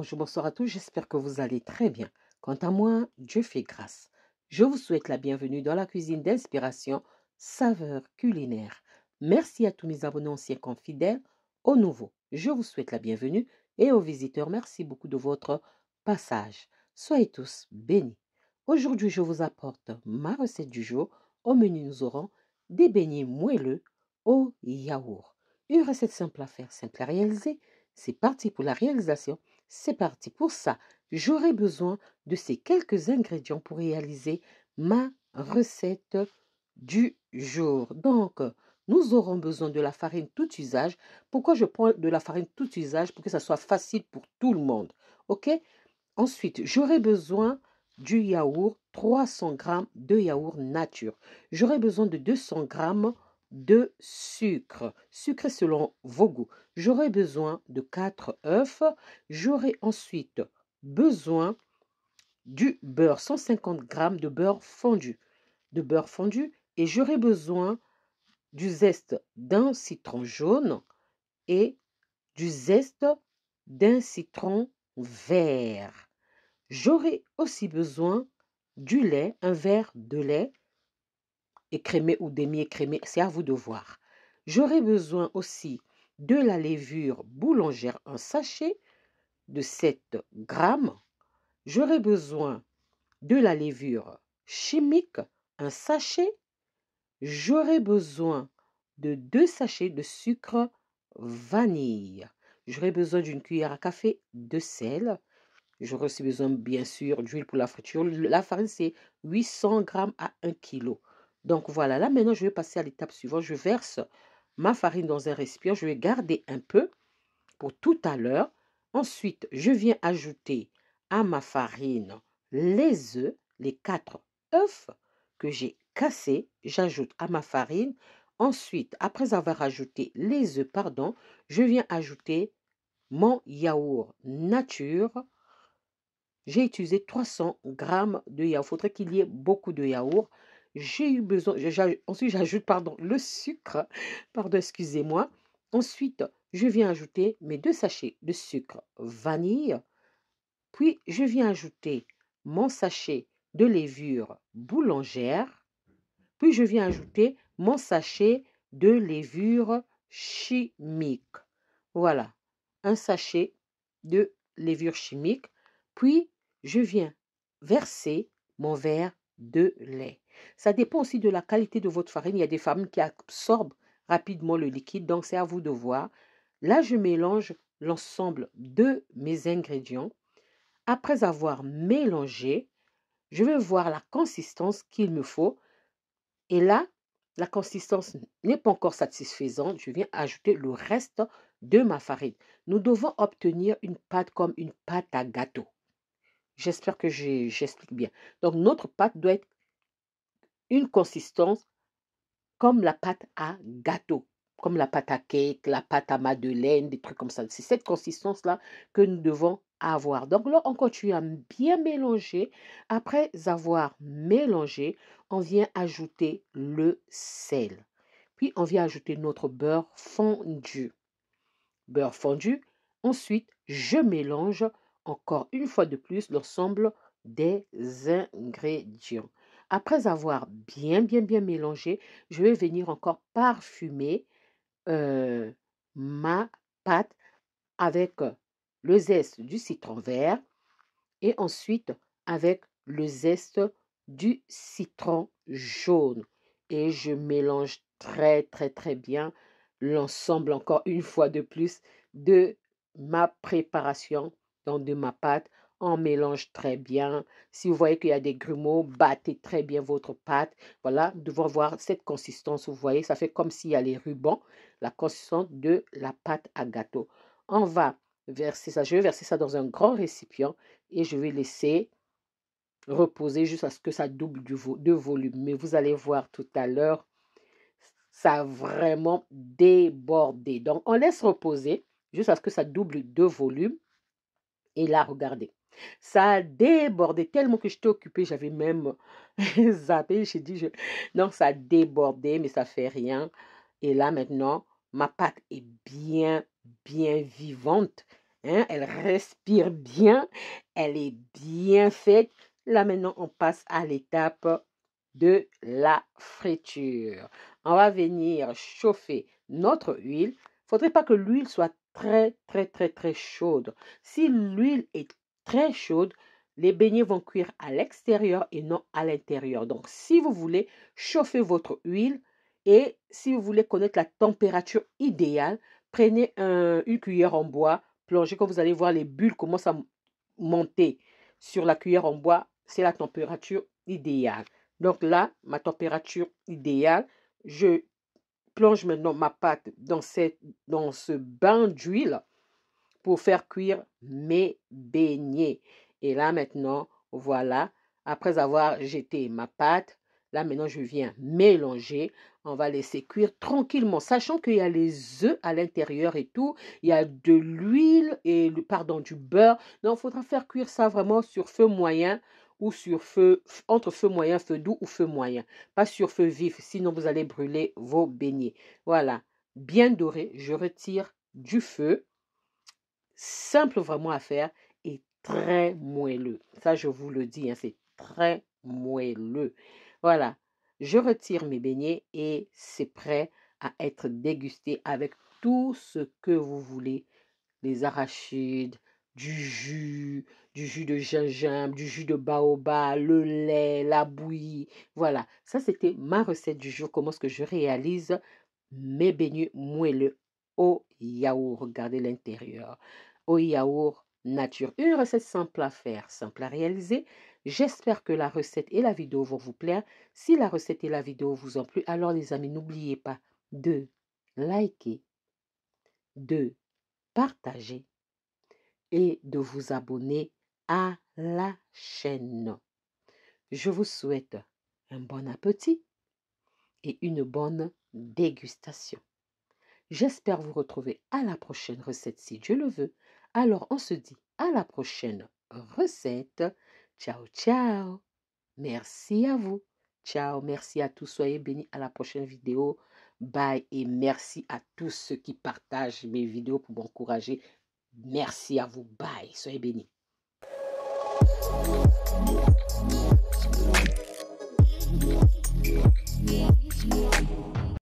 bonjour, bonsoir à tous, j'espère que vous allez très bien. Quant à moi, Dieu fait grâce. Je vous souhaite la bienvenue dans la cuisine d'inspiration, saveur culinaire. Merci à tous mes abonnés anciens confidèles, aux nouveaux, je vous souhaite la bienvenue et aux visiteurs, merci beaucoup de votre passage. Soyez tous bénis. Aujourd'hui, je vous apporte ma recette du jour. Au menu, nous aurons des beignets moelleux au yaourt. Une recette simple à faire, simple à réaliser. C'est parti pour la réalisation c'est parti pour ça. J'aurai besoin de ces quelques ingrédients pour réaliser ma recette du jour. Donc, nous aurons besoin de la farine tout usage. Pourquoi je prends de la farine tout usage Pour que ça soit facile pour tout le monde. OK Ensuite, j'aurai besoin du yaourt, 300 g de yaourt nature. J'aurai besoin de 200 g de sucre, Sucre selon vos goûts. J'aurai besoin de 4 œufs. J'aurai ensuite besoin du beurre, 150 g de beurre fondu, de beurre fondu, et j'aurai besoin du zeste d'un citron jaune et du zeste d'un citron vert. J'aurai aussi besoin du lait, un verre de lait, écrémé ou demi-écrémé, c'est à vous de voir. J'aurai besoin aussi de la levure boulangère en sachet de 7 grammes. J'aurai besoin de la levure chimique un sachet. J'aurai besoin de deux sachets de sucre vanille. J'aurai besoin d'une cuillère à café de sel. J'aurai aussi besoin, bien sûr, d'huile pour la friture. La farine, c'est 800 grammes à 1 kg. Donc voilà, là maintenant je vais passer à l'étape suivante. Je verse ma farine dans un récipient, je vais garder un peu pour tout à l'heure. Ensuite, je viens ajouter à ma farine les œufs, les quatre œufs que j'ai cassés. J'ajoute à ma farine. Ensuite, après avoir ajouté les œufs, pardon, je viens ajouter mon yaourt nature. J'ai utilisé 300 grammes de yaourt. Il faudrait qu'il y ait beaucoup de yaourt j'ai eu besoin, ensuite j'ajoute, pardon, le sucre, pardon, excusez-moi. Ensuite, je viens ajouter mes deux sachets de sucre vanille, puis je viens ajouter mon sachet de levure boulangère, puis je viens ajouter mon sachet de levure chimique. Voilà, un sachet de levure chimique, puis je viens verser mon verre de lait. Ça dépend aussi de la qualité de votre farine. Il y a des farines qui absorbent rapidement le liquide, donc c'est à vous de voir. Là, je mélange l'ensemble de mes ingrédients. Après avoir mélangé, je vais voir la consistance qu'il me faut. Et là, la consistance n'est pas encore satisfaisante. Je viens ajouter le reste de ma farine. Nous devons obtenir une pâte comme une pâte à gâteau. J'espère que j'explique bien. Donc, notre pâte doit être une consistance comme la pâte à gâteau, comme la pâte à cake, la pâte à madeleine, des trucs comme ça. C'est cette consistance-là que nous devons avoir. Donc là, on continue à bien mélanger. Après avoir mélangé, on vient ajouter le sel. Puis on vient ajouter notre beurre fondu. Beurre fondu. Ensuite, je mélange encore une fois de plus l'ensemble des ingrédients. Après avoir bien, bien, bien mélangé, je vais venir encore parfumer euh, ma pâte avec euh, le zeste du citron vert et ensuite avec le zeste du citron jaune. Et je mélange très, très, très bien l'ensemble, encore une fois de plus, de ma préparation de ma pâte. On mélange très bien. Si vous voyez qu'il y a des grumeaux, battez très bien votre pâte. Voilà, vous devons voir cette consistance. Vous voyez, ça fait comme s'il y a les rubans, la consistance de la pâte à gâteau. On va verser ça. Je vais verser ça dans un grand récipient et je vais laisser reposer jusqu'à ce que ça double de volume. Mais vous allez voir tout à l'heure, ça a vraiment débordé. Donc, on laisse reposer jusqu'à ce que ça double de volume et là, regardez, Ça débordait débordé tellement que j'étais occupé. j'avais même zappé. J'ai dit, je... non, ça débordait, mais ça fait rien. Et là, maintenant, ma pâte est bien, bien vivante. Hein. Elle respire bien, elle est bien faite. Là, maintenant, on passe à l'étape de la friture. On va venir chauffer notre huile. Faudrait pas que l'huile soit très, très, très, très chaude. Si l'huile est très chaude, les beignets vont cuire à l'extérieur et non à l'intérieur. Donc, si vous voulez chauffer votre huile et si vous voulez connaître la température idéale, prenez un, une cuillère en bois, plongez quand vous allez voir les bulles commencent à monter sur la cuillère en bois, c'est la température idéale. Donc là, ma température idéale, je plonge maintenant ma pâte dans, cette, dans ce bain d'huile pour faire cuire mes beignets. Et là maintenant, voilà, après avoir jeté ma pâte, là maintenant je viens mélanger. On va laisser cuire tranquillement, sachant qu'il y a les œufs à l'intérieur et tout. Il y a de l'huile et pardon du beurre. Donc il faudra faire cuire ça vraiment sur feu moyen ou sur feu, entre feu moyen, feu doux ou feu moyen. Pas sur feu vif, sinon vous allez brûler vos beignets. Voilà, bien doré, je retire du feu. Simple vraiment à faire et très moelleux. Ça, je vous le dis, hein, c'est très moelleux. Voilà, je retire mes beignets et c'est prêt à être dégusté avec tout ce que vous voulez. Les arachides, du jus, du jus de gingembre, du jus de baobab, le lait, la bouillie. Voilà, ça c'était ma recette du jour, comment est-ce que je réalise mes beignets moelleux au yaourt. Regardez l'intérieur. Au yaourt nature. Une recette simple à faire, simple à réaliser. J'espère que la recette et la vidéo vont vous plaire. Si la recette et la vidéo vous ont plu, alors les amis, n'oubliez pas de liker, de partager et de vous abonner à la chaîne. Je vous souhaite un bon appétit et une bonne dégustation. J'espère vous retrouver à la prochaine recette si Dieu le veut. Alors on se dit à la prochaine recette. Ciao, ciao. Merci à vous. Ciao, merci à tous. Soyez bénis à la prochaine vidéo. Bye et merci à tous ceux qui partagent mes vidéos pour m'encourager. Merci à vous. Bye. Soyez bénis.